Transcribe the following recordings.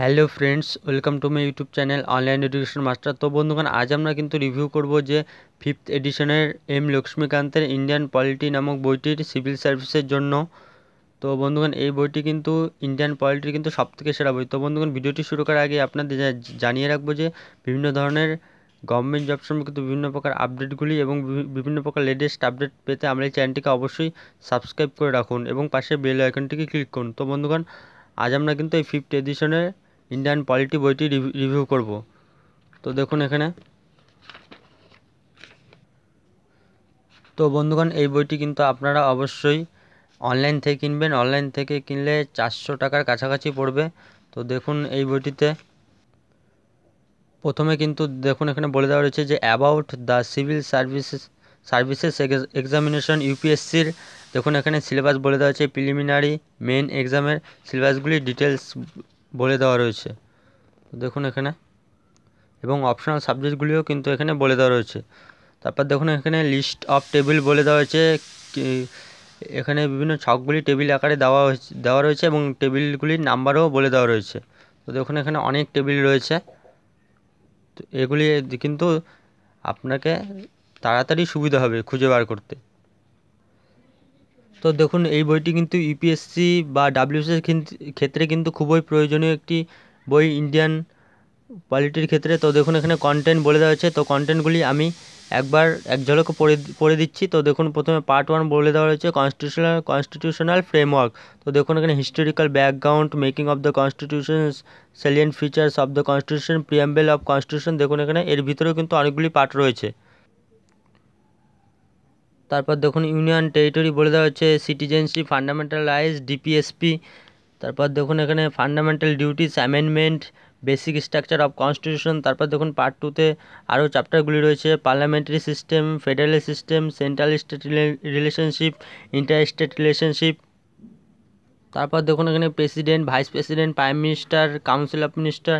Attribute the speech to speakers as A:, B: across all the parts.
A: hello friends welcome to my YouTube channel online education master তো বন্ধুগণ আজ আমরা কিন্তু রিভিউ করব যে ফিফথ এডিশনের এম লক্ষ্মীকান্তের ইন্ডিয়ান পলিটি নামক বইটির সিভিল সার্ভিসের জন্য তো বন্ধুগণ এই বইটি কিন্তু ইন্ডিয়ান পলিটির কিন্তু সবথেকে সেরা বই তো বন্ধুগণ ভিডিওটি শুরু করার আগে আপনাদের জানিয়ে রাখবো যে বিভিন্ন ধরনের গভর্নমেন্ট জব সম্পর্কিত বিভিন্ন প্রকার আপডেটগুলি এবং বিভিন্ন প্রকার লেটেস্ট আপডেট পেতে আমাদের চ্যানেলটিকে অবশ্যই সাবস্ক্রাইব করে রাখুন এবং পাশে বেল আইকনটিকে ক্লিক করুন তো বন্ধুগণ আজ আমরা কিন্তু এই ফিফথ এডিশনের ইন্ডিয়ান পলিটি বইটি রিভিউ করব তো দেখুন এখানে তো বন্ধুগণ এই বইটি কিন্তু আপনারা অবশ্যই অনলাইন থেকে কিনবেন অনলাইন থেকে কিনলে চারশো টাকার কাছাকাছি পড়বে তো দেখুন এই বইটিতে প্রথমে কিন্তু দেখুন এখানে বলে দেওয়া রয়েছে যে about the civil services services examination ইউপিএসসির দেখুন এখানে সিলেবাস বলে দেওয়া হয়েছে প্রিলিমিনারি মেন এক্সামের সিলেবাসগুলি ডিটেলস বলে দেওয়া রয়েছে দেখুন এখানে এবং অপশনাল সাবজেক্টগুলিও কিন্তু এখানে বলে দেওয়া রয়েছে তারপর দেখুন এখানে লিস্ট অফ টেবিল বলে দেওয়া হয়েছে এখানে বিভিন্ন ছকগুলি টেবিল আকারে দেওয়া হয়েছে দেওয়া রয়েছে এবং টেবিলগুলির নাম্বারও বলে দেওয়া রয়েছে তো দেখুন এখানে অনেক টেবিল রয়েছে তো এগুলি কিন্তু আপনাকে তাড়াতাড়ি সুবিধা হবে খুঁজে বার করতে তো দেখুন এই বইটি কিন্তু ইউপিএসসি বা ডাব্লিউসির ক্ষেত্রে কিন্তু খুবই প্রয়োজনীয় একটি বই ইন্ডিয়ান পলিটির ক্ষেত্রে তো দেখুন এখানে কন্টেন্ট বলে দেওয়া হয়েছে তো কন্টেন্টগুলি আমি একবার এক ঝলকে পড়ে পড়ে দিচ্ছি তো দেখুন প্রথমে পার্ট ওয়ান বলে দেওয়া হয়েছে কনস্টিটিউশনাল কনস্টিটিউশনাল ফ্রেমওয়ার্ক তো দেখুন এখানে historical background making of the constitution salient features of the constitution preamble of constitution দেখুন এখানে এর ভিতরেও কিন্তু অনেকগুলি পার্ট রয়েছে তারপর দেখুন ইউনিয়ন টেরিটরি বলে দেওয়া হচ্ছে সিটিজেনশিপ ফান্ডামেন্টাল রাইস ডিপিএসপি তারপর দেখুন এখানে fundamental duties amendment basic structure of constitution তারপর দেখুন পার্ট টুতে আরও চ্যাপ্টারগুলি রয়েছে parliamentary system federal system central state relationship inter state relationship তারপর দেখুন এখানে president vice president prime minister council of minister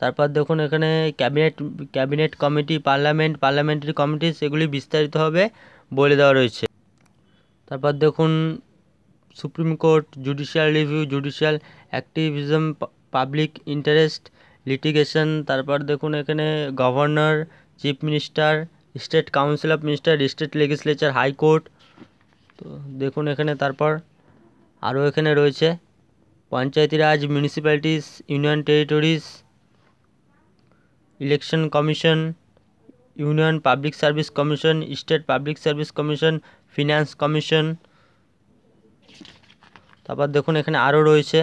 A: তারপর দেখুন এখানে cabinet cabinet committee parliament parliamentary committee সেগুলি বিস্তারিত হবে বলে দেওয়া রয়েছে তারপর দেখুন supreme court judicial review judicial activism public interest litigation তারপর দেখুন এখানে governor chief minister state council of minister state legislature high court তো দেখুন এখানে তারপর আরও এখানে রয়েছে panchayat raj municipalities union territories election commission union public service commission state public service commission finance commission তারপর দেখুন এখানে আরও রয়েছে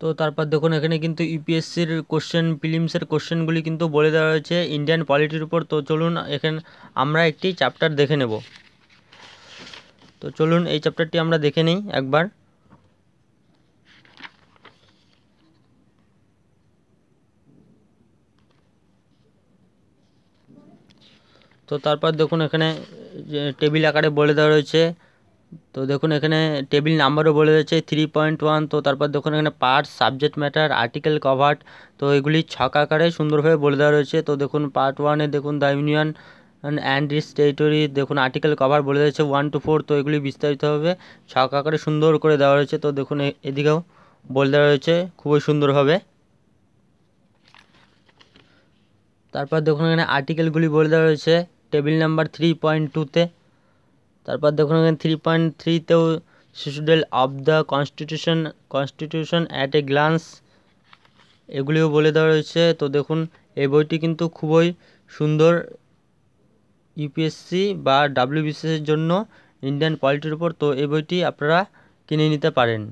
A: তো তারপর দেখুন এখানে কিন্তু ইউপিএসসির কোশ্চেন ফিলিমসের কোশ্চেনগুলি কিন্তু বলে দেওয়া হয়েছে ইন্ডিয়ান পলিটির উপর তো চলুন এখানে আমরা একটি চ্যাপ্টার দেখে নেব তো চলুন এই চ্যাপ্টারটি আমরা দেখে নিই একবার তো তারপর দেখুন এখানে টেবিল আকারে বলে দেওয়া রয়েছে তো দেখুন এখানে টেবিল নাম্বারও বলে রয়েছে থ্রি পয়েন্ট ওয়ান তো তারপর দেখুন এখানে part subject matter article cover তো এগুলি ছক আকারে সুন্দরভাবে বলে দেওয়া রয়েছে তো দেখুন পার্ট ওয়ানে দেখুন the union and its territory দেখুন আর্টিকেল কভার বলে দিয়েছে ওয়ান টু ফোর তো এগুলি বিস্তারিতভাবে ছক আকারে সুন্দর করে দেওয়া রয়েছে তো দেখুন এদিকেও বলে দেওয়া রয়েছে খুবই সুন্দরভাবে তারপর দেখুন এখানে আর্টিকেলগুলি বলে দেওয়া রয়েছে টেবিল নাম্বার থ্রি পয়েন্ট টুতে তারপর দেখুন এখানে থ্রি পয়েন্ট থ্রিতেও schedule of the constitution constitution at a glance এগুলিও বলে দেওয়া রয়েছে তো দেখুন এই বইটি কিন্তু খুবই সুন্দর ইউপিএসসি বা ডাব্লিউবিসিএসের জন্য ইন্ডিয়ান পলিটির উপর তো এই বইটি আপনারা কিনে নিতে পারেন